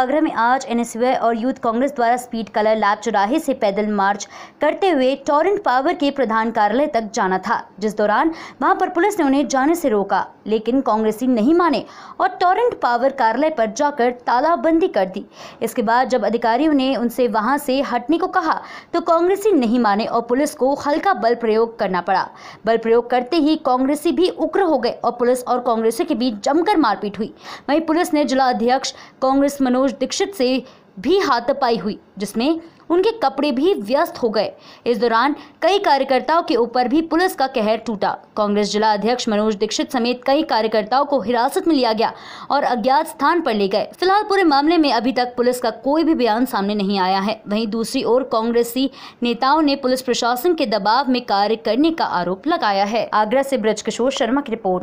आगरा में आज एनएसयूआई और यूथ कांग्रेस द्वारा स्पीड कलर लैब चौराहे से पैदल मार्च करते हुए टोरेंट पावर के प्रधान कार्यालय तक जाना था जिस दौरान वहां पर पुलिस ने उन्हें जाने से रोका लेकिन कांग्रेसी नहीं माने और टोरेंट पावर कार्यालय पर जाकर तालाबंदी कर दी इसके बाद जब अधिकारियों ने उनसे वहां से हटने को कहा तो कांग्रेसी नहीं माने और पुलिस को हल्का बल प्रयोग करना पड़ा बल प्रयोग करते ही कांग्रेसी भी उग्र हो गए और पुलिस और कांग्रेसियों के बीच जमकर मारपीट हुई वहीं पुलिस ने जिला अध्यक्ष कांग्रेस मनोज मनोज दीक्षित से भी हाथापाई हुई जिसमें उनके कपड़े भी व्यस्त हो गए इस दौरान कई कार्यकर्ताओं के ऊपर भी पुलिस का कहर टूटा कांग्रेस जिला अध्यक्ष मनोज दीक्षित समेत कई कार्यकर्ताओं को हिरासत में लिया गया और अज्ञात स्थान पर ले गए फिलहाल पूरे मामले में अभी तक पुलिस का कोई भी बयान सामने नहीं आया है वहीं दूसरी ओर कांग्रेसी नेताओं ने पुलिस प्रशासन के दबाव में कार्य करने का आरोप लगाया है आगरा से ब्रजकिशोर शर्मा की रिपोर्ट